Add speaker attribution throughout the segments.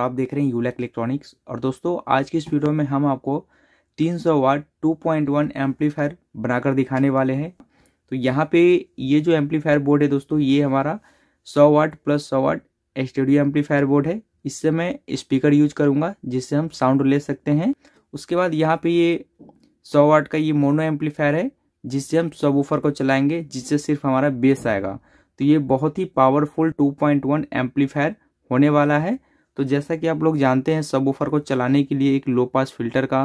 Speaker 1: आप देख रहे हैं यूलैक इलेक्ट्रॉनिक्स और दोस्तों आज की इस वीडियो में हम आपको 300 सौ वाट टू एम्पलीफायर बनाकर दिखाने वाले हैं तो यहाँ पे ये जो एम्पलीफायर बोर्ड है दोस्तों ये हमारा 100 watt plus 100 watt studio amplifier board है इससे मैं स्पीकर यूज करूँगा जिससे हम साउंड ले सकते हैं उसके बाद यहाँ पे ये सौ वाट का ये मोनो एम्पलीफायर है जिससे हम सब को चलाएंगे जिससे सिर्फ हमारा बेस आएगा तो ये बहुत ही पावरफुल 2.1 एम्पलीफायर होने वाला है तो जैसा कि आप लोग जानते हैं सब को चलाने के लिए एक लो पास फिल्टर का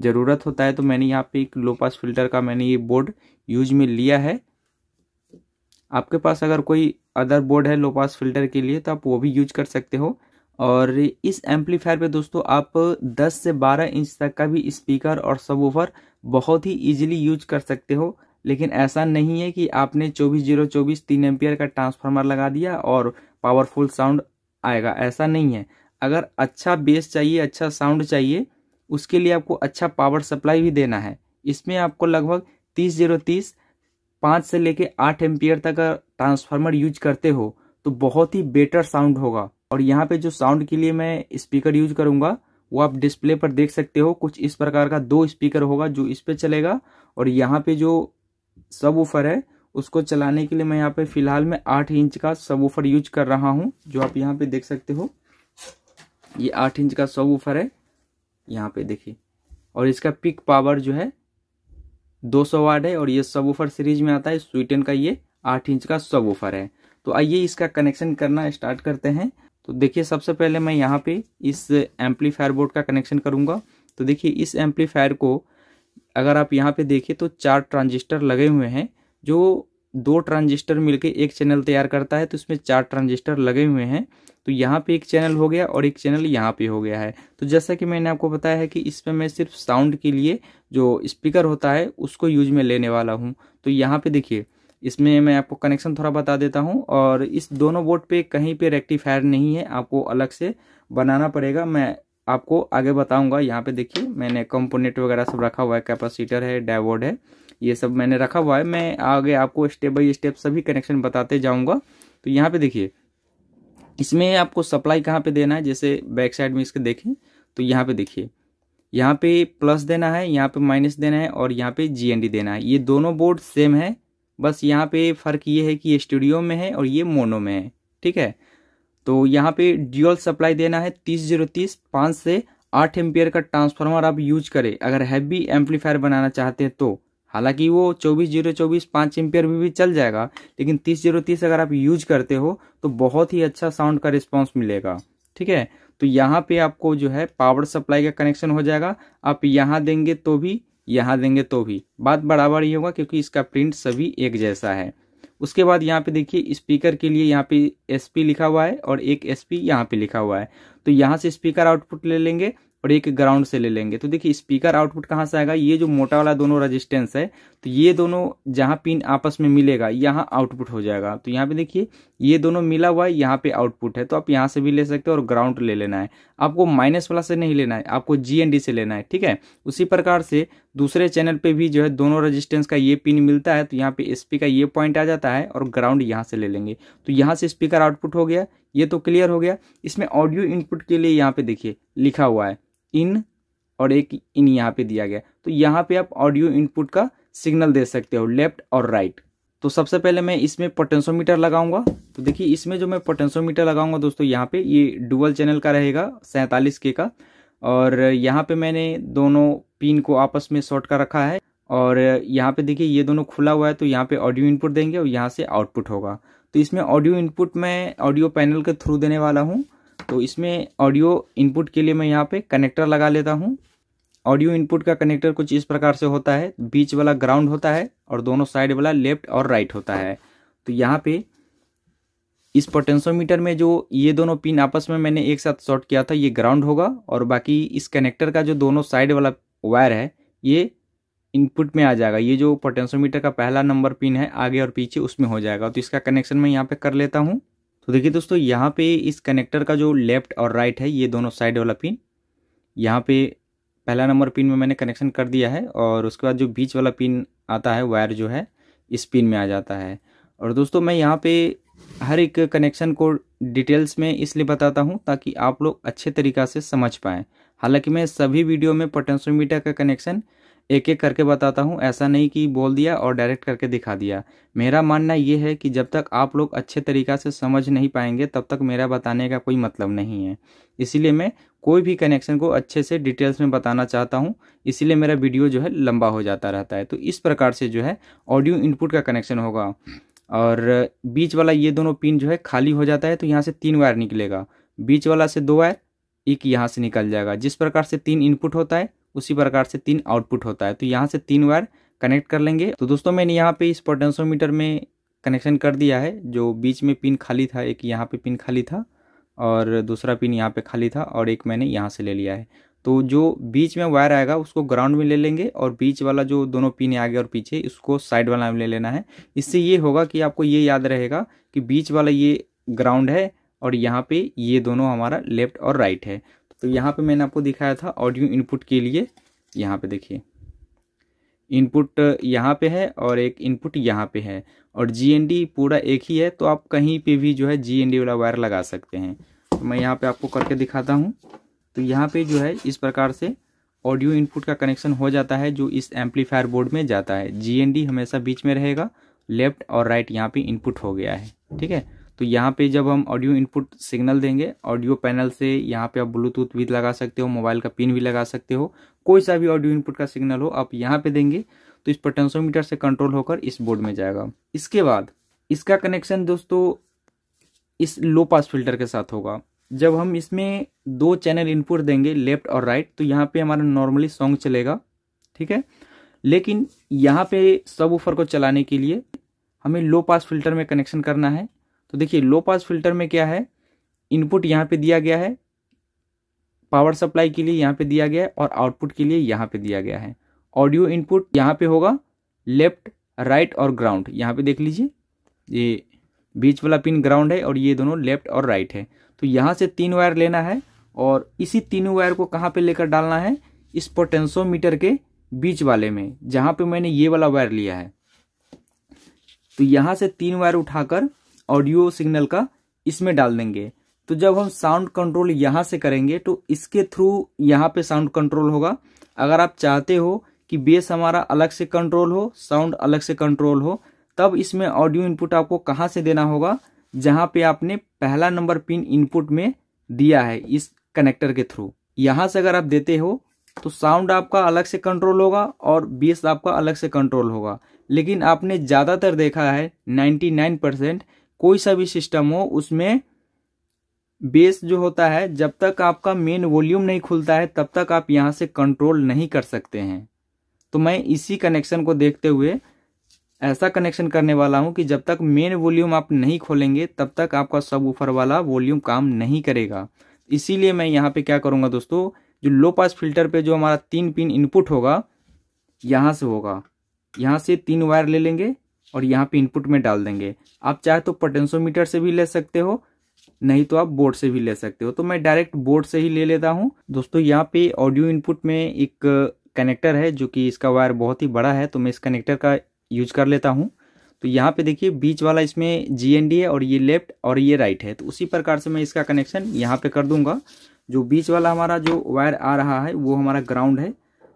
Speaker 1: ज़रूरत होता है तो मैंने यहाँ पे एक लो पास फिल्टर का मैंने ये बोर्ड यूज में लिया है आपके पास अगर कोई अदर बोर्ड है लो पास फिल्टर के लिए तो आप वो भी यूज कर सकते हो और इस एम्पलीफायर पे दोस्तों आप 10 से 12 इंच तक का भी स्पीकर और सब बहुत ही इजीली यूज कर सकते हो लेकिन ऐसा नहीं है कि आपने चौबीस जीरो चौबीस तीन एम्पियर का ट्रांसफार्मर लगा दिया और पावरफुल साउंड आएगा ऐसा नहीं है अगर अच्छा बेस चाहिए अच्छा साउंड चाहिए उसके लिए आपको अच्छा पावर सप्लाई भी देना है इसमें आपको लगभग तीस जीरो तीस पाँच से लेके आठ एम्पियर तक ट्रांसफार्मर यूज करते हो तो बहुत ही बेटर साउंड होगा और यहाँ पे जो साउंड के लिए मैं स्पीकर यूज करूँगा वो आप डिस्प्ले पर देख सकते हो कुछ इस प्रकार का दो स्पीकर होगा जो इस पे चलेगा और यहाँ पे जो सब है उसको चलाने के लिए मैं यहाँ पे फिलहाल में आठ इंच का सब यूज कर रहा हूँ जो आप यहाँ पे देख सकते हो ये आठ इंच का सब है यहाँ पे देखिए और इसका पिक पावर जो है 200 सौ वाट है और ये सब सीरीज में आता है स्वीटन का ये आठ इंच का सब है तो आइए इसका कनेक्शन करना स्टार्ट करते हैं तो देखिए सबसे पहले मैं यहाँ पे इस एम्पलीफायर बोर्ड का कनेक्शन करूँगा तो देखिए इस एम्पलीफायर को अगर आप यहाँ पे देखिए तो चार ट्रांजिस्टर लगे हुए हैं जो दो ट्रांजिस्टर मिलके एक चैनल तैयार करता है तो उसमें चार ट्रांजिस्टर लगे हुए हैं तो यहाँ पे एक चैनल हो गया और एक चैनल यहाँ पे हो गया है तो जैसा कि मैंने आपको बताया है कि इसमें मैं सिर्फ साउंड के लिए जो स्पीकर होता है उसको यूज में लेने वाला हूँ तो यहाँ पे देखिए इसमें मैं आपको कनेक्शन थोड़ा बता देता हूँ और इस दोनों बोर्ड पे कहीं पे रेक्टिफायर नहीं है आपको अलग से बनाना पड़ेगा मैं आपको आगे बताऊंगा यहाँ पे देखिए मैंने कंपोनेंट वगैरह सब रखा हुआ है कैपेसिटर है डायवोड है ये सब मैंने रखा हुआ है मैं आगे आपको स्टेप बाई स्टेप सभी कनेक्शन बताते जाऊँगा तो यहाँ पर देखिए इसमें आपको सप्लाई कहाँ पे देना है जैसे बैक साइड में इसके देखें तो यहाँ पे देखिए यहाँ पे प्लस देना है यहाँ पे माइनस देना है और यहाँ पे जीएनडी देना है ये दोनों बोर्ड सेम है बस यहाँ पे फ़र्क ये है कि ये स्टूडियो में है और ये मोनो में है ठीक है तो यहाँ पे ड्यूअल सप्लाई देना है तीस जीरो तीस पाँच से आठ एम्पियर का ट्रांसफार्मर आप यूज करें अगर हैवी एम्पलीफायर बनाना चाहते हैं तो हालांकि वो चौबीस जीरो चौबीस पाँच एम्पियर में भी चल जाएगा लेकिन तीस जीरो तीस अगर आप यूज करते हो तो बहुत ही अच्छा साउंड का रिस्पॉन्स मिलेगा ठीक है तो यहाँ पे आपको जो है पावर सप्लाई का कनेक्शन हो जाएगा आप यहाँ देंगे तो भी यहाँ देंगे तो भी बात बराबर ही होगा क्योंकि इसका प्रिंट सभी एक जैसा है उसके बाद यहाँ पे देखिए स्पीकर के लिए यहाँ पे एसपी लिखा हुआ है और एक एसपी यहाँ पे लिखा हुआ है तो यहाँ से स्पीकर आउटपुट ले लेंगे और एक ग्राउंड से ले लेंगे तो देखिए स्पीकर आउटपुट कहाँ से आएगा ये जो मोटा वाला दोनों रजिस्टेंस है तो ये दोनों जहाँ पिन आपस में मिलेगा यहाँ आउटपुट हो जाएगा तो यहाँ पे देखिए ये दोनों मिला हुआ है यहाँ पे आउटपुट है तो आप यहाँ से भी ले सकते हो और ग्राउंड ले लेना है आपको माइनस वाला से नहीं लेना है आपको जी से लेना है ठीक है उसी प्रकार से दूसरे चैनल पे भी जो है दोनों रजिस्टेंस का ये पिन मिलता है तो यहाँ पे एसपी का ये पॉइंट आ जाता है और ग्राउंड यहाँ से ले लेंगे तो यहाँ से स्पीकर आउटपुट हो गया ये तो क्लियर हो गया इसमें ऑडियो इनपुट के लिए यहाँ पे देखिए लिखा हुआ है इन और एक इन यहाँ पे दिया गया तो यहाँ पे आप ऑडियो इनपुट का सिग्नल दे सकते हो लेफ्ट और राइट तो सबसे पहले मैं इसमें पोटेंशियोमीटर लगाऊंगा तो देखिए इसमें जो मैं पोटेंशियोमीटर लगाऊंगा दोस्तों यहाँ पे ये डुअल चैनल का रहेगा सैंतालीस के का और यहाँ पे मैंने दोनों पिन को आपस में शॉर्ट कर रखा है और यहाँ पे देखिए ये दोनों खुला हुआ है तो यहाँ पे ऑडियो इनपुट देंगे और यहाँ से आउटपुट होगा तो इसमें ऑडियो इनपुट मैं ऑडियो पैनल के थ्रू देने वाला हूँ तो इसमें ऑडियो इनपुट के लिए मैं यहाँ पे कनेक्टर लगा लेता हूँ ऑडियो इनपुट का कनेक्टर कुछ इस प्रकार से होता है बीच वाला ग्राउंड होता है और दोनों साइड वाला लेफ्ट और राइट होता है तो यहाँ पे इस पोटेंशियोमीटर में जो ये दोनों पिन आपस में मैंने एक साथ शॉर्ट किया था ये ग्राउंड होगा और बाकी इस कनेक्टर का जो दोनों साइड वाला वायर है ये इनपुट में आ जाएगा ये जो पोटेंशियोमीटर का पहला नंबर पिन है आगे और पीछे उसमें हो जाएगा तो इसका कनेक्शन मैं यहाँ पे कर लेता हूँ तो देखिए दोस्तों यहाँ पे इस कनेक्टर का जो लेफ्ट और राइट है ये दोनों साइड वाला पिन यहाँ पे पहला नंबर पिन में मैंने कनेक्शन कर दिया है और उसके बाद जो बीच वाला पिन आता है वायर जो है इस पिन में आ जाता है और दोस्तों मैं यहाँ पे हर एक कनेक्शन को डिटेल्स में इसलिए बताता हूँ ताकि आप लोग अच्छे तरीक़ा से समझ पाएँ हालांकि मैं सभी वीडियो में पोटेंशियोमीटर का कनेक्शन एक एक करके बताता हूँ ऐसा नहीं कि बोल दिया और डायरेक्ट करके दिखा दिया मेरा मानना ये है कि जब तक आप लोग अच्छे तरीक़ा से समझ नहीं पाएंगे तब तक मेरा बताने का कोई मतलब नहीं है इसीलिए मैं कोई भी कनेक्शन को अच्छे से डिटेल्स में बताना चाहता हूँ इसीलिए मेरा वीडियो जो है लंबा हो जाता रहता है तो इस प्रकार से जो है ऑडियो इनपुट का कनेक्शन होगा और बीच वाला ये दोनों पिन जो है खाली हो जाता है तो यहाँ से तीन वायर निकलेगा बीच वाला से दो वायर एक यहाँ से निकल जाएगा जिस प्रकार से तीन इनपुट होता है उसी प्रकार से तीन आउटपुट होता है तो यहाँ से तीन वायर कनेक्ट कर लेंगे तो दोस्तों मैंने यहाँ पे इस पोटेंशियोमीटर में कनेक्शन कर दिया है जो बीच में पिन खाली था एक यहाँ पे पिन खाली था और दूसरा पिन यहाँ पे खाली था और एक मैंने यहाँ से ले लिया है तो जो बीच में वायर आएगा उसको ग्राउंड में ले लेंगे और बीच वाला जो दोनों पिन आगे और पीछे उसको साइड वाला में ले लेना है इससे ये होगा कि आपको ये याद रहेगा कि बीच वाला ये ग्राउंड है और यहाँ पे ये दोनों हमारा लेफ्ट और राइट है तो यहाँ पे मैंने आपको दिखाया था ऑडियो इनपुट के लिए यहाँ पे देखिए इनपुट यहाँ पे है और एक इनपुट यहाँ पे है और जी पूरा एक ही है तो आप कहीं पे भी जो है जी वाला वायर लगा सकते हैं तो मैं यहाँ पे आपको करके दिखाता हूँ तो यहाँ पे जो है इस प्रकार से ऑडियो इनपुट का कनेक्शन हो जाता है जो इस एम्पलीफायर बोर्ड में जाता है जी हमेशा बीच में रहेगा लेफ्ट और राइट यहाँ पे इनपुट हो गया है ठीक है तो यहाँ पे जब हम ऑडियो इनपुट सिग्नल देंगे ऑडियो पैनल से यहाँ पे आप ब्लूटूथ भी लगा सकते हो मोबाइल का पिन भी लगा सकते हो कोई सा भी ऑडियो इनपुट का सिग्नल हो आप यहाँ पे देंगे तो इस पोटेंशियोमीटर से कंट्रोल होकर इस बोर्ड में जाएगा इसके बाद इसका कनेक्शन दोस्तों इस लो पास फिल्टर के साथ होगा जब हम इसमें दो चैनल इनपुट देंगे लेफ्ट और राइट तो यहाँ पे हमारा नॉर्मली सॉन्ग चलेगा ठीक है लेकिन यहाँ पे सब ऊफर को चलाने के लिए हमें लो पास फिल्टर में कनेक्शन करना है तो देखिए लो पास फिल्टर में क्या है इनपुट यहाँ पे दिया गया है पावर सप्लाई के लिए यहाँ पे दिया गया है और आउटपुट के लिए यहाँ पे दिया गया है ऑडियो इनपुट यहाँ पे होगा लेफ्ट राइट और ग्राउंड यहाँ पे देख लीजिए ये बीच वाला पिन ग्राउंड है और ये दोनों लेफ्ट और राइट है तो यहाँ से तीन वायर लेना है और इसी तीनों वायर को कहाँ पे लेकर डालना है इस पोटेंसोमीटर के बीच वाले में जहाँ पर मैंने ये वाला वायर लिया है तो यहाँ से तीन वायर उठाकर ऑडियो सिग्नल का इसमें डाल देंगे तो जब हम साउंड कंट्रोल यहाँ से करेंगे तो इसके थ्रू यहाँ पे साउंड कंट्रोल होगा अगर आप चाहते हो कि बेस हमारा अलग से कंट्रोल हो साउंड अलग से कंट्रोल हो तब इसमें ऑडियो इनपुट आपको कहाँ से देना होगा जहाँ पे आपने पहला नंबर पिन इनपुट में दिया है इस कनेक्टर के थ्रू यहाँ से अगर आप देते हो तो साउंड आपका अलग से कंट्रोल होगा और बेस आपका अलग से कंट्रोल होगा लेकिन आपने ज़्यादातर देखा है नाइन्टी परसेंट कोई सा भी सिस्टम हो उसमें बेस जो होता है जब तक आपका मेन वॉल्यूम नहीं खुलता है तब तक आप यहाँ से कंट्रोल नहीं कर सकते हैं तो मैं इसी कनेक्शन को देखते हुए ऐसा कनेक्शन करने वाला हूँ कि जब तक मेन वॉल्यूम आप नहीं खोलेंगे तब तक आपका सब ऊपर वाला वॉल्यूम काम नहीं करेगा इसीलिए मैं यहाँ पे क्या करूँगा दोस्तों जो लो पास फिल्टर पे जो हमारा तीन पिन इनपुट होगा यहाँ से होगा यहाँ से तीन वायर ले लेंगे और यहाँ पे इनपुट में डाल देंगे आप चाहे तो पोटेंशियोमीटर से भी ले सकते हो नहीं तो आप बोर्ड से भी ले सकते हो तो मैं डायरेक्ट बोर्ड से ही ले लेता हूँ दोस्तों यहाँ पे ऑडियो इनपुट में एक कनेक्टर है जो कि इसका वायर बहुत ही बड़ा है तो मैं इस कनेक्टर का यूज कर लेता हूँ तो यहाँ पे देखिए बीच वाला इसमें जी एन डी है और ये लेफ्ट और ये राइट है तो उसी प्रकार से मैं इसका कनेक्शन यहाँ पे कर दूंगा जो बीच वाला हमारा जो वायर आ रहा है वो हमारा ग्राउंड है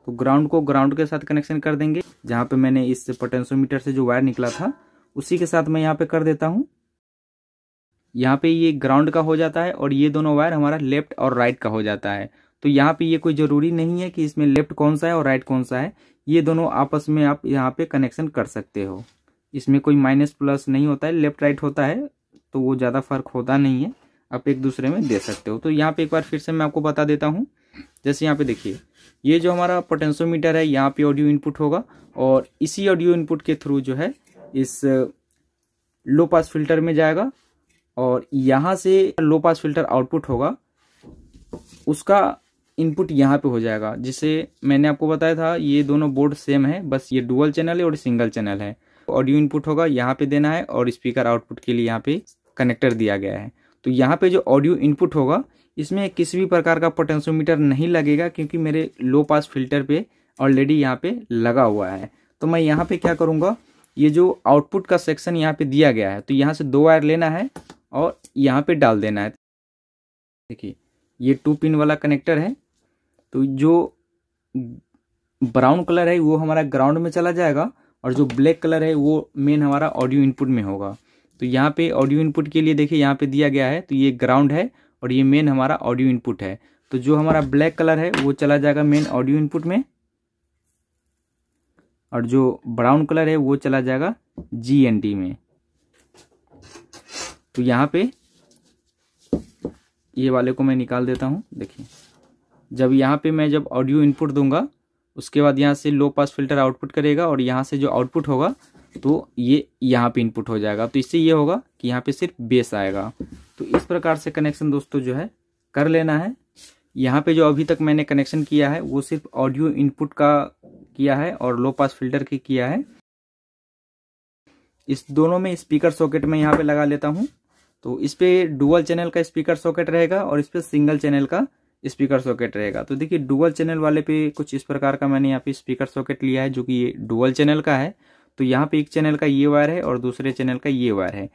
Speaker 1: तो ग्राउंड को ग्राउंड के साथ कनेक्शन कर देंगे जहां पे मैंने इस पोटेंशियोमीटर से जो वायर निकला था उसी के साथ मैं यहाँ पे कर देता हूँ यहाँ पे ये ग्राउंड का हो जाता है और ये दोनों वायर हमारा लेफ्ट और राइट का हो जाता है तो यहाँ पे ये कोई ज़रूरी नहीं है कि इसमें लेफ्ट कौन सा है और राइट कौन सा है ये दोनों आपस में आप यहाँ पे कनेक्शन कर सकते हो इसमें कोई माइनस प्लस नहीं होता है लेफ्ट राइट होता है तो वो ज़्यादा फर्क होता नहीं है आप एक दूसरे में दे सकते हो तो यहाँ पे एक बार फिर से मैं आपको बता देता हूँ जैसे यहाँ पे देखिए ये जो हमारा पोटेंशियोमीटर है यहाँ पे ऑडियो इनपुट होगा और इसी ऑडियो इनपुट के थ्रू जो है इस लो पास फिल्टर में जाएगा और यहाँ से लो पास फिल्टर आउटपुट होगा उसका इनपुट यहाँ पे हो जाएगा जिसे मैंने आपको बताया था ये दोनों बोर्ड सेम है बस ये डुअल चैनल है और सिंगल चैनल है ऑडियो इनपुट होगा यहाँ पे देना है और स्पीकर आउटपुट के लिए यहाँ पे कनेक्टर दिया गया है तो यहाँ पे जो ऑडियो इनपुट होगा इसमें किसी भी प्रकार का पोटेंशियोमीटर नहीं लगेगा क्योंकि मेरे लो पास फिल्टर पे ऑलरेडी यहाँ पे लगा हुआ है तो मैं यहाँ पे क्या करूँगा ये जो आउटपुट का सेक्शन यहाँ पे दिया गया है तो यहाँ से दो वायर लेना है और यहाँ पे डाल देना है देखिए ये टू पिन वाला कनेक्टर है तो जो ब्राउन कलर है वो हमारा ग्राउंड में चला जाएगा और जो ब्लैक कलर है वो मेन हमारा ऑडियो इनपुट में होगा तो यहाँ पे ऑडियो इनपुट के लिए देखिए यहाँ पे दिया गया है तो ये ग्राउंड है और ये मेन हमारा ऑडियो इनपुट है तो जो हमारा ब्लैक कलर है वो चला जाएगा मेन ऑडियो इनपुट में और जो ब्राउन कलर है वो चला जाएगा जी एन डी में तो यहाँ पे ये वाले को मैं निकाल देता हूँ देखिए जब यहाँ पे मैं जब ऑडियो इनपुट दूंगा उसके बाद यहाँ से लो पास फिल्टर आउटपुट करेगा और यहाँ से जो आउटपुट होगा तो ये यहाँ पे इनपुट हो जाएगा तो इससे ये होगा कि यहाँ पे सिर्फ बेस आएगा तो इस प्रकार से कनेक्शन दोस्तों जो है कर लेना है यहाँ पे जो अभी तक मैंने कनेक्शन किया है वो सिर्फ ऑडियो इनपुट का किया है और लो पास फिल्टर की किया है इस दोनों में स्पीकर सॉकेट में यहाँ पे लगा लेता हूँ तो इस पे डुअल चैनल का स्पीकर सॉकेट रहेगा और इस पे सिंगल चैनल का स्पीकर सॉकेट रहेगा तो देखिए डुअल चैनल वाले पे कुछ इस प्रकार का मैंने यहाँ पे स्पीकर सॉकेट लिया है जो कि ये डुअल चैनल का है तो यहाँ पे एक चैनल का ये वायर है और दूसरे चैनल का ये वायर है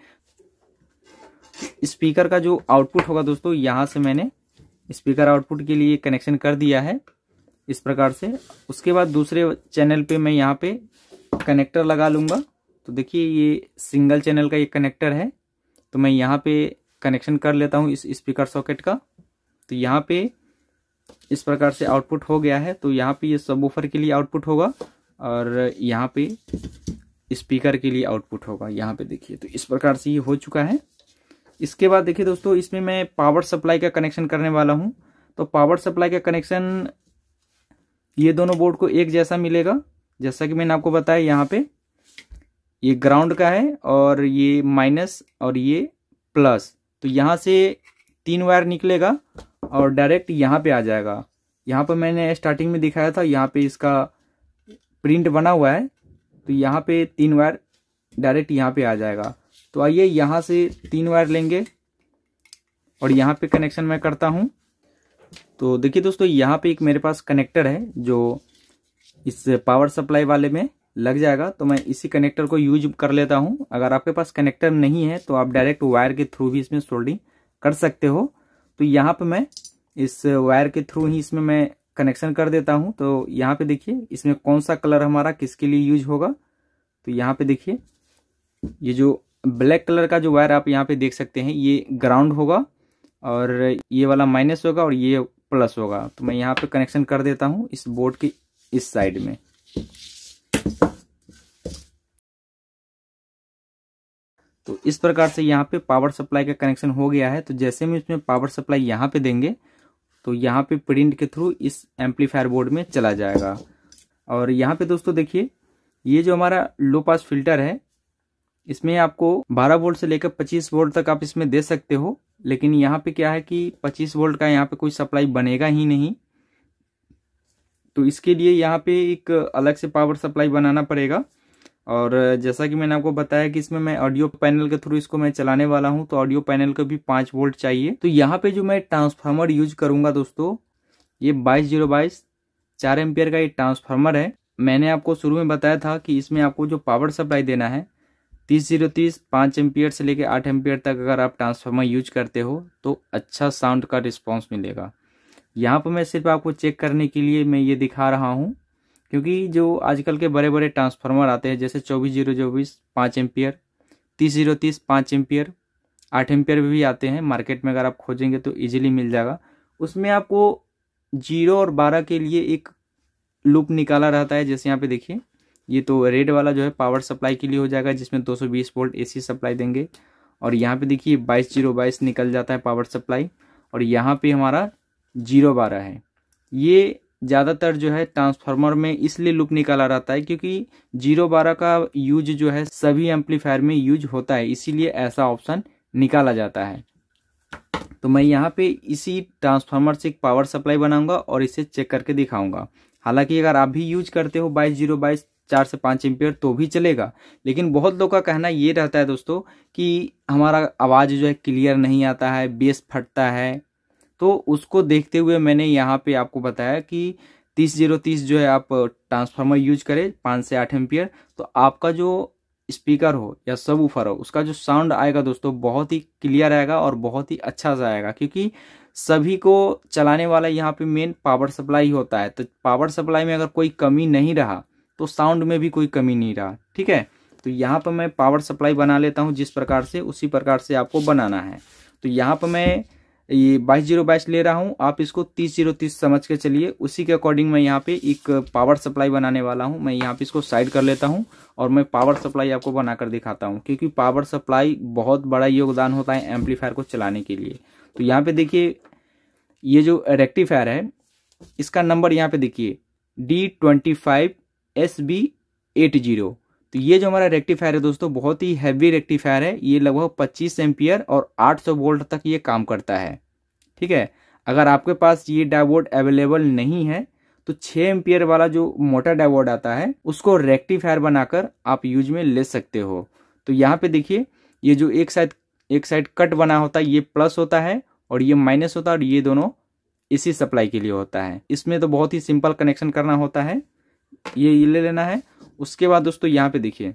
Speaker 1: स्पीकर का जो आउटपुट होगा दोस्तों यहाँ से मैंने स्पीकर आउटपुट के लिए कनेक्शन कर दिया है इस प्रकार से उसके बाद दूसरे चैनल पे मैं यहाँ पे कनेक्टर लगा लूँगा तो देखिए ये सिंगल चैनल का ये कनेक्टर है तो मैं यहाँ पे कनेक्शन कर लेता हूँ इस स्पीकर सॉकेट का तो यहाँ पे इस प्रकार से आउटपुट हो गया है तो यहाँ पे ये सबवूफर के लिए आउटपुट होगा और यहाँ पे स्पीकर के लिए आउटपुट होगा यहाँ पे देखिए तो इस प्रकार से ये हो चुका है इसके बाद देखिए दोस्तों इसमें मैं पावर सप्लाई का कनेक्शन करने वाला हूँ तो पावर सप्लाई का कनेक्शन ये दोनों बोर्ड को एक जैसा मिलेगा जैसा कि मैंने आपको बताया यहाँ पे ये ग्राउंड का है और ये माइनस और ये प्लस तो यहाँ से तीन वायर निकलेगा और डायरेक्ट यहाँ पे आ जाएगा यहाँ पर मैंने स्टार्टिंग में दिखाया था यहाँ पे इसका प्रिंट बना हुआ है तो यहाँ पे तीन वायर डायरेक्ट यहाँ पे आ जाएगा तो आइए यहाँ से तीन वायर लेंगे और यहाँ पे कनेक्शन मैं करता हूँ तो देखिए दोस्तों यहाँ पे एक मेरे पास कनेक्टर है जो इस पावर सप्लाई वाले में लग जाएगा तो मैं इसी कनेक्टर को यूज कर लेता हूँ अगर आपके पास कनेक्टर नहीं है तो आप डायरेक्ट वायर के थ्रू भी इसमें सोल्डिंग कर सकते हो तो यहाँ पे मैं इस वायर के थ्रू ही इसमें मैं कनेक्शन कर देता हूँ तो यहाँ पे देखिए इसमें कौन सा कलर हमारा किसके लिए यूज होगा तो यहाँ पे देखिए ये जो ब्लैक कलर का जो वायर आप यहाँ पे देख सकते हैं ये ग्राउंड होगा और ये वाला माइनस होगा और ये प्लस होगा तो मैं यहाँ पे कनेक्शन कर देता हूँ इस बोर्ड की इस साइड में तो इस प्रकार से यहाँ पे पावर सप्लाई का कनेक्शन हो गया है तो जैसे हम इसमें पावर सप्लाई यहाँ पे देंगे तो यहाँ पे प्रिंट के थ्रू इस एम्पलीफायर बोर्ड में चला जाएगा और यहाँ पे दोस्तों देखिए ये जो हमारा लो पास फिल्टर है इसमें आपको 12 वोल्ट से लेकर 25 वोल्ट तक आप इसमें दे सकते हो लेकिन यहाँ पे क्या है कि 25 वोल्ट का यहाँ पे कोई सप्लाई बनेगा ही नहीं तो इसके लिए यहाँ पे एक अलग से पावर सप्लाई बनाना पड़ेगा और जैसा कि मैंने आपको बताया कि इसमें मैं ऑडियो पैनल के थ्रू इसको मैं चलाने वाला हूँ तो ऑडियो पैनल को भी पाँच वोल्ट चाहिए तो यहाँ पे जो मैं ट्रांसफार्मर यूज करूँगा दोस्तों ये बाईस जीरो बाईस चार एम्पियर का ये ट्रांसफार्मर है मैंने आपको शुरू में बताया था कि इसमें आपको जो पावर सप्लाई देना है तीस जीरो तीस पाँच एम्पियर से लेकर आठ एम्पियर तक अगर आप ट्रांसफार्मर यूज करते हो तो अच्छा साउंड का रिस्पॉन्स मिलेगा यहाँ पर मैं सिर्फ आपको चेक करने के लिए मैं ये दिखा रहा हूँ क्योंकि जो आजकल के बड़े बड़े ट्रांसफार्मर आते हैं जैसे चौबीस जीरो चौबीस पाँच एम्पियर तीस जीरो तीस पाँच एम्पियर आठ एम्पियर भी आते हैं मार्केट में अगर आप खोजेंगे तो ईजिली मिल जाएगा उसमें आपको जीरो और बारह के लिए एक लूप निकाला रहता है जैसे यहाँ पे देखिए ये तो रेड वाला जो है पावर सप्लाई के लिए हो जाएगा जिसमें 220 वोल्ट एसी सप्लाई देंगे और यहाँ पे देखिए बाईस जीरो बाईस निकल जाता है पावर सप्लाई और यहाँ पे हमारा जीरो बारह है ये ज़्यादातर जो है ट्रांसफार्मर में इसलिए लुक निकाला रहता है क्योंकि जीरो बारह का यूज जो है सभी एम्पलीफायर में यूज होता है इसीलिए ऐसा ऑप्शन निकाला जाता है तो मैं यहाँ पे इसी ट्रांसफार्मर से एक पावर सप्लाई बनाऊंगा और इसे चेक करके दिखाऊंगा हालांकि अगर आप भी यूज करते हो बाईस जीरो बाईस चार से पाँच एम्पियर तो भी चलेगा लेकिन बहुत लोग का कहना ये रहता है दोस्तों कि हमारा आवाज़ जो है क्लियर नहीं आता है बेस फटता है तो उसको देखते हुए मैंने यहाँ पे आपको बताया कि तीस जीरो तीस जो है आप ट्रांसफार्मर यूज करें पाँच से आठ एम्पियर तो आपका जो स्पीकर हो या सब ऊफर हो उसका जो साउंड आएगा दोस्तों बहुत ही क्लियर आएगा और बहुत ही अच्छा सा आएगा क्योंकि सभी को चलाने वाला यहाँ पे मेन पावर सप्लाई होता है तो पावर सप्लाई में अगर कोई कमी नहीं रहा तो साउंड में भी कोई कमी नहीं रहा ठीक है तो यहाँ पर मैं पावर सप्लाई बना लेता हूँ जिस प्रकार से उसी प्रकार से आपको बनाना है तो यहाँ पर मैं ये बाईस जीरो बाईस ले रहा हूँ आप इसको तीस जीरो तीस समझ के चलिए उसी के अकॉर्डिंग मैं यहाँ पे एक पावर सप्लाई बनाने वाला हूँ मैं यहाँ पे इसको साइड कर लेता हूँ और मैं पावर सप्लाई आपको बनाकर दिखाता हूँ क्योंकि पावर सप्लाई बहुत बड़ा योगदान होता है एम्पलीफायर को चलाने के लिए तो यहाँ पे देखिए ये जो रेक्टिफायर है इसका नंबर यहाँ पे देखिए D twenty five S B eight zero तो ये जो हमारा रेक्टिफायर है दोस्तों बहुत ही हैवी रेक्टिफायर है ये लगभग 25 एम्पियर और 800 वोल्ट तक ये काम करता है ठीक है अगर आपके पास ये डाइवोट अवेलेबल नहीं है तो 6 एम्पियर वाला जो मोटर डाइवोट आता है उसको रेक्टिफायर बनाकर आप यूज में ले सकते हो तो यहाँ पे देखिए ये जो एक साइड एक साइड कट बना होता है ये प्लस होता है और ये माइनस होता है और ये दोनों इसी सप्लाई के लिए होता है इसमें तो बहुत ही सिंपल कनेक्शन करना होता है ये ले लेना है उसके बाद दोस्तों यहाँ पे देखिए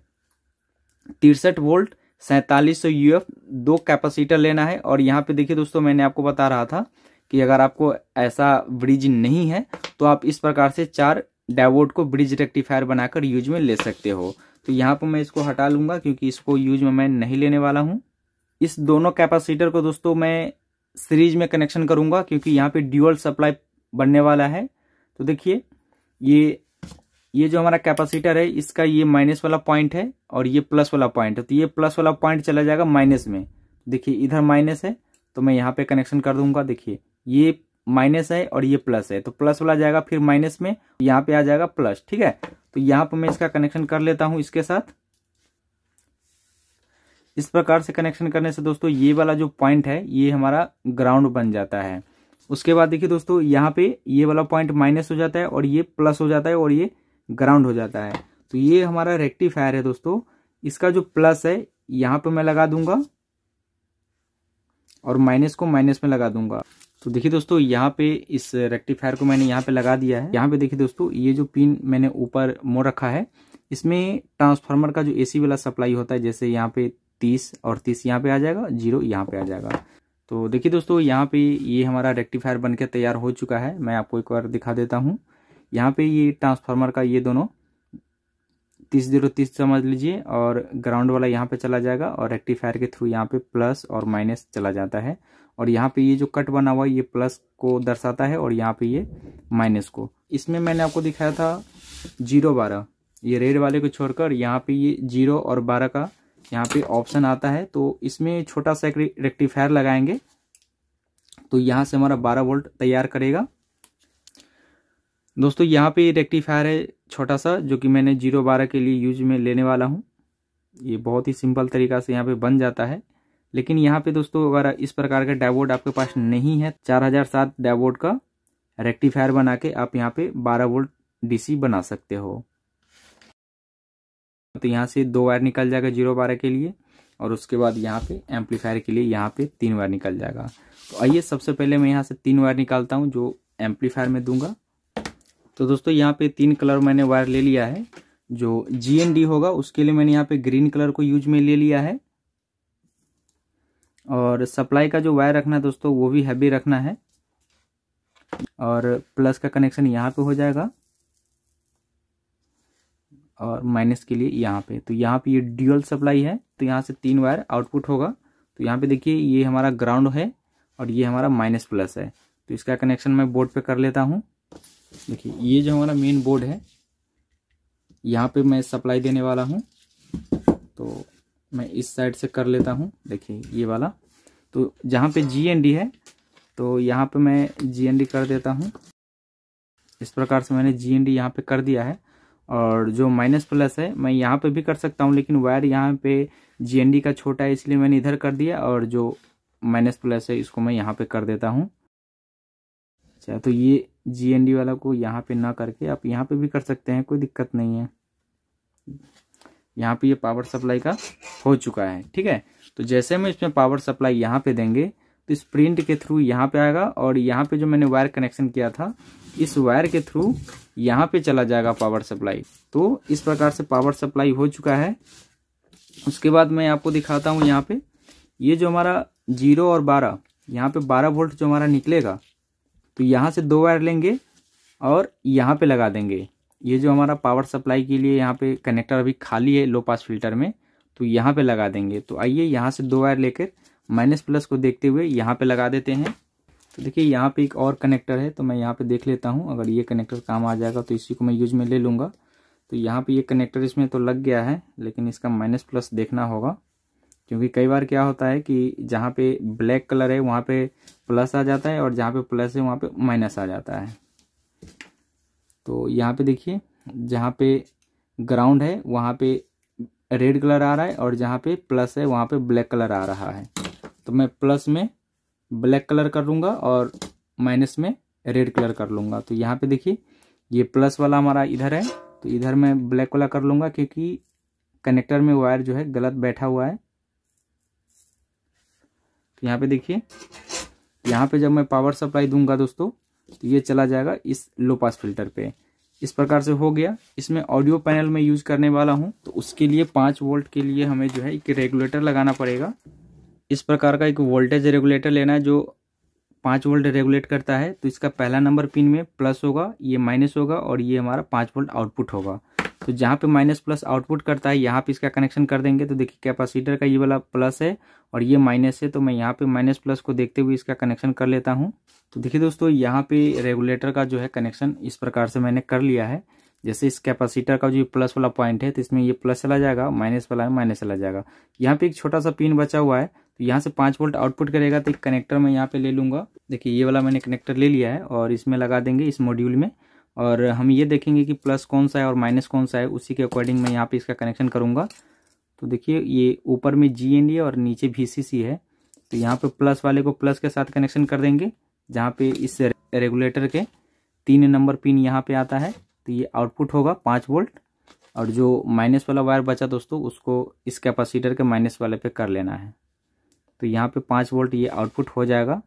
Speaker 1: तिरसठ वोल्ट सैंतालीस सौ यू दो कैपेसिटर लेना है और यहाँ पे देखिए दोस्तों मैंने आपको बता रहा था कि अगर आपको ऐसा ब्रिज नहीं है तो आप इस प्रकार से चार डायवोड को ब्रिज रेक्टिफायर बनाकर यूज में ले सकते हो तो यहाँ पर मैं इसको हटा लूंगा क्योंकि इसको यूज में मैं नहीं लेने वाला हूँ इस दोनों कैपेसिटर को दोस्तों मैं सीरीज में कनेक्शन करूंगा क्योंकि यहाँ पे ड्यूअल सप्लाई बनने वाला है तो देखिए ये ये जो हमारा कैपेसिटर है इसका ये माइनस वाला पॉइंट है और ये प्लस वाला पॉइंट है तो ये प्लस वाला पॉइंट चला जाएगा माइनस में देखिए इधर माइनस है तो मैं यहाँ पे कनेक्शन कर दूंगा देखिए ये माइनस है और ये प्लस है तो प्लस वाला जाएगा फिर माइनस में यहाँ पे आ जाएगा प्लस ठीक है तो यहाँ पर मैं इसका कनेक्शन कर लेता हूँ इसके साथ इस प्रकार से कनेक्शन करने से दोस्तों ये वाला जो पॉइंट है ये हमारा ग्राउंड बन जाता है उसके बाद देखिए दोस्तों यहाँ पे ये वाला पॉइंट माइनस हो जाता है और ये प्लस हो जाता है और ये ग्राउंड हो जाता है तो ये हमारा रेक्टिफायर है दोस्तों इसका जो प्लस है यहाँ पे मैं लगा दूंगा और माइनस को माइनस में लगा दूंगा तो देखिए दोस्तों यहाँ पे इस रेक्टिफायर को मैंने यहाँ पे लगा दिया है यहाँ पे देखिए दोस्तों ये जो पिन मैंने ऊपर मोड़ रखा है इसमें ट्रांसफार्मर का जो एसी वाला सप्लाई होता है जैसे यहाँ पे तीस और तीस यहाँ पे आ जाएगा जीरो यहाँ पे आ जाएगा तो देखिए दोस्तों यहाँ पे ये हमारा रेक्टिफायर बनकर तैयार हो चुका है मैं आपको एक बार दिखा देता हूँ यहाँ पे ये ट्रांसफार्मर का ये दोनों तीस जीरो तीस समझ लीजिए और ग्राउंड वाला यहाँ पे चला जाएगा और रेक्टिफायर के थ्रू यहाँ पे प्लस और माइनस चला जाता है और यहाँ पे ये जो कट बना हुआ है ये प्लस को दर्शाता है और यहाँ पे ये माइनस को इसमें मैंने आपको दिखाया था जीरो बारह ये रेड वाले को छोड़कर यहाँ पे ये जीरो और बारह का यहाँ पे ऑप्शन आता है तो इसमें छोटा सा रेक्टिफायर लगाएंगे तो यहाँ से हमारा बारह वोल्ट तैयार करेगा दोस्तों यहाँ पे रेक्टिफायर है छोटा सा जो कि मैंने जीरो बारह के लिए यूज में लेने वाला हूँ ये बहुत ही सिंपल तरीका से यहाँ पे बन जाता है लेकिन यहाँ पे दोस्तों अगर इस प्रकार का डाइवोड आपके पास नहीं है चार हजार सात डाइवोड का रेक्टिफायर बना के आप यहाँ पे बारह वोल्ट डीसी बना सकते हो तो यहाँ से दो वायर निकल जाएगा जीरो बारह के लिए और उसके बाद यहाँ पे एम्पलीफायर के लिए यहाँ पे तीन वायर निकल जाएगा तो आइए सबसे पहले मैं यहाँ से तीन वायर निकालता हूँ जो एम्पलीफायर में दूंगा तो दोस्तों यहाँ पे तीन कलर मैंने वायर ले लिया है जो जी एन डी होगा उसके लिए मैंने यहाँ पे ग्रीन कलर को यूज में ले लिया है और सप्लाई का जो वायर रखना है दोस्तों वो भी हैवी रखना है और प्लस का कनेक्शन यहाँ पे हो जाएगा और माइनस के लिए यहाँ पे तो यहाँ पे ये ड्यूअल सप्लाई है तो यहाँ से तीन वायर आउटपुट होगा तो यहाँ पे देखिए ये हमारा ग्राउंड है और ये हमारा माइनस प्लस है तो इसका कनेक्शन मैं बोर्ड पे कर लेता हूँ देखिए ये जो हमारा मेन बोर्ड है यहाँ पे मैं सप्लाई देने वाला हूँ तो मैं इस साइड से कर लेता हूँ देखिए ये वाला तो जहाँ पे जी है तो यहाँ पे मैं जी कर देता हूँ इस प्रकार से मैंने जी एन डी यहाँ पे कर दिया है और जो माइनस प्लस है मैं यहाँ पे भी कर सकता हूँ लेकिन वायर यहाँ पे जी का छोटा है इसलिए मैंने इधर कर दिया और जो माइनस प्लस है इसको मैं यहाँ पे कर देता हूँ अच्छा तो ये जी वाला को यहाँ पे ना करके आप यहाँ पे भी कर सकते हैं कोई दिक्कत नहीं है यहाँ पे ये पावर सप्लाई का हो चुका है ठीक है तो जैसे हम इसमें पावर सप्लाई यहाँ पे देंगे तो इस प्रिंट के थ्रू यहाँ पे आएगा और यहाँ पे जो मैंने वायर कनेक्शन किया था इस वायर के थ्रू यहाँ पे चला जाएगा पावर सप्लाई तो इस प्रकार से पावर सप्लाई हो चुका है उसके बाद मैं आपको दिखाता हूँ यहाँ पे ये जो हमारा जीरो और बारह यहाँ पे बारह वोल्ट जो हमारा निकलेगा तो यहाँ से दो वायर लेंगे और यहाँ पे लगा देंगे ये जो हमारा पावर सप्लाई के लिए यहाँ पे कनेक्टर अभी खाली है लो पास फिल्टर में तो यहाँ पे लगा देंगे तो आइए यहाँ से दो वायर लेकर माइनस प्लस को देखते हुए यहाँ पे लगा देते हैं तो देखिए यहाँ पे एक और कनेक्टर है तो मैं यहाँ पे देख लेता हूँ अगर ये कनेक्टर काम आ जाएगा तो इसी को मैं यूज में ले लूँगा तो यहाँ पर ये कनेक्टर इसमें तो लग गया है लेकिन इसका माइनस प्लस देखना होगा क्योंकि कई बार क्या होता है कि जहाँ पे ब्लैक कलर है वहाँ पे प्लस आ जाता है और जहाँ पे प्लस है वहाँ पे माइनस आ जाता है तो यहाँ पे देखिए जहाँ पे ग्राउंड है वहाँ पे रेड कलर आ रहा है और जहाँ पे प्लस है वहाँ पे ब्लैक कलर आ रहा है तो मैं प्लस में ब्लैक कलर कर लूँगा और माइनस में रेड कलर कर लूँगा तो यहाँ पे देखिए ये प्लस वाला हमारा इधर है तो इधर मैं ब्लैक वाला कर लूँगा क्योंकि कनेक्टर में वायर जो है गलत बैठा हुआ है तो यहाँ पे देखिए यहाँ पे जब मैं पावर सप्लाई दूंगा दोस्तों तो ये चला जाएगा इस लो पास फिल्टर पे इस प्रकार से हो गया इसमें ऑडियो पैनल में यूज करने वाला हूँ तो उसके लिए पाँच वोल्ट के लिए हमें जो है एक रेगुलेटर लगाना पड़ेगा इस प्रकार का एक वोल्टेज रेगुलेटर लेना है जो पाँच वोल्ट रेगुलेट करता है तो इसका पहला नंबर पिन में प्लस होगा ये माइनस होगा और ये हमारा पाँच वोल्ट आउटपुट होगा तो जहाँ पे माइनस प्लस आउटपुट करता है यहाँ पे इसका कनेक्शन कर देंगे तो देखिए कैपेसिटर का ये वाला प्लस है और ये माइनस है तो मैं यहाँ पे माइनस प्लस को देखते हुए इसका कनेक्शन कर लेता हूँ तो देखिए दोस्तों यहाँ पे रेगुलेटर का जो है कनेक्शन इस प्रकार से मैंने कर लिया है जैसे इस कैपेसिटर का जो प्लस वाला पॉइंट है तो इसमें ये प्लस चला जाएगा माइनस वाला माइनस चला जाएगा यहाँ पे एक छोटा सा पिन बचा हुआ है तो यहाँ से पांच वोल्ट आउटपुट करेगा तो एक कनेक्टर मैं यहाँ पे ले लूंगा देखिए ये वाला मैंने कनेक्टर ले लिया है और इसमें लगा देंगे इस मॉड्यूल में और हम ये देखेंगे कि प्लस कौन सा है और माइनस कौन सा है उसी के अकॉर्डिंग मैं यहाँ पे इसका कनेक्शन करूँगा तो देखिए ये ऊपर में जी एन और नीचे वी सी सी है तो यहाँ पे प्लस वाले को प्लस के साथ कनेक्शन कर देंगे जहाँ पे इस रेगुलेटर के तीन नंबर पिन यहाँ पे आता है तो ये आउटपुट होगा पाँच वोल्ट और जो माइनस वाला वायर बचा दोस्तों उसको इस कैपेसिटर के माइनस वाले पे कर लेना है तो यहाँ पर पाँच वोल्ट ये आउटपुट हो जाएगा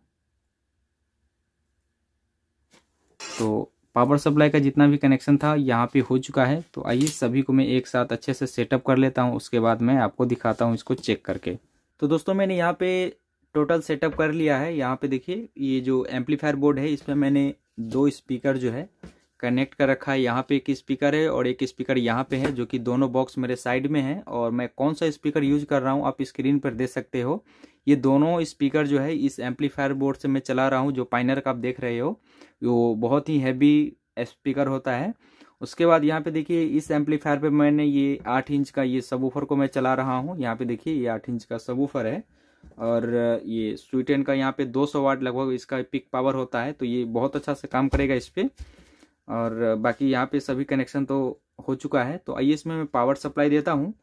Speaker 1: तो पावर सप्लाई का जितना भी कनेक्शन था यहाँ पे हो चुका है तो आइए सभी को मैं एक साथ अच्छे से सेटअप कर लेता हूँ उसके बाद मैं आपको दिखाता हूँ इसको चेक करके तो दोस्तों मैंने यहाँ पे टोटल सेटअप कर लिया है यहाँ पे देखिए ये जो एम्पलीफायर बोर्ड है इसमें मैंने दो स्पीकर जो है कनेक्ट कर रखा है यहाँ पे एक स्पीकर है और एक स्पीकर यहाँ पे है जो कि दोनों बॉक्स मेरे साइड में है और मैं कौन सा स्पीकर यूज कर रहा हूँ आप स्क्रीन पर देख सकते हो ये दोनों स्पीकर जो है इस एम्पलीफायर बोर्ड से मैं चला रहा हूँ जो पाइनर का आप देख रहे हो वो बहुत ही हैवी स्पीकर होता है उसके बाद यहाँ पे देखिए इस एम्पलीफायर पर मैंने ये आठ इंच का ये सबूफर को मैं चला रहा हूँ यहाँ पे देखिए ये आठ इंच का सबूफर है और ये स्वीटेन का यहाँ पे 200 वाट लगभग इसका पिक पावर होता है तो ये बहुत अच्छा से काम करेगा इस पर और बाकी यहाँ पे सभी कनेक्शन तो हो चुका है तो आइए इसमें मैं पावर सप्लाई देता हूँ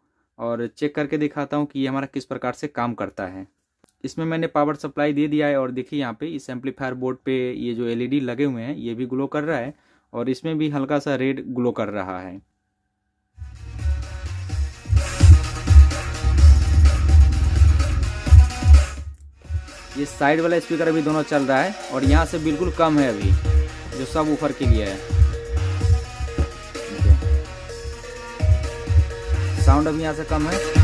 Speaker 1: और चेक करके दिखाता हूँ कि ये हमारा किस प्रकार से काम करता है इसमें मैंने पावर सप्लाई दे दिया है और देखिए यहाँ पे इस एम्पलीफायर बोर्ड पे ये जो एलईडी लगे हुए हैं ये भी ग्लो कर रहा है और इसमें भी हल्का सा रेड ग्लो कर रहा है ये साइड वाला स्पीकर अभी दोनों चल रहा है और यहाँ से बिल्कुल कम है अभी जो सब ऊपर के लिए है साउंड अभी यहाँ से कम है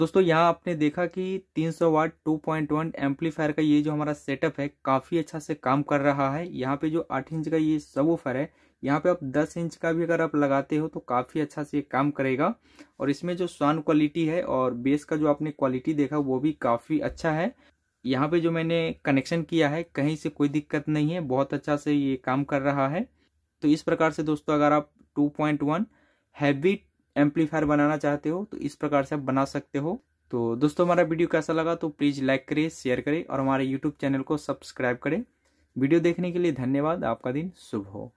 Speaker 1: दोस्तों यहाँ आपने देखा कि 300 सौ watt two point one amplifier का ये जो हमारा सेटअप है काफ़ी अच्छा से काम कर रहा है यहाँ पे जो 8 इंच का ये सब है यहाँ पे आप 10 इंच का भी अगर आप लगाते हो तो काफ़ी अच्छा से काम करेगा और इसमें जो साउंड क्वालिटी है और बेस का जो आपने क्वालिटी देखा वो भी काफ़ी अच्छा है यहाँ पे जो मैंने कनेक्शन किया है कहीं से कोई दिक्कत नहीं है बहुत अच्छा से ये काम कर रहा है तो इस प्रकार से दोस्तों अगर आप two point one heavy amplifier बनाना चाहते हो तो इस प्रकार से आप बना सकते हो तो दोस्तों हमारा वीडियो कैसा लगा तो प्लीज़ लाइक करें शेयर करें और हमारे यूट्यूब चैनल को सब्सक्राइब करें वीडियो देखने के लिए धन्यवाद आपका दिन शुभ हो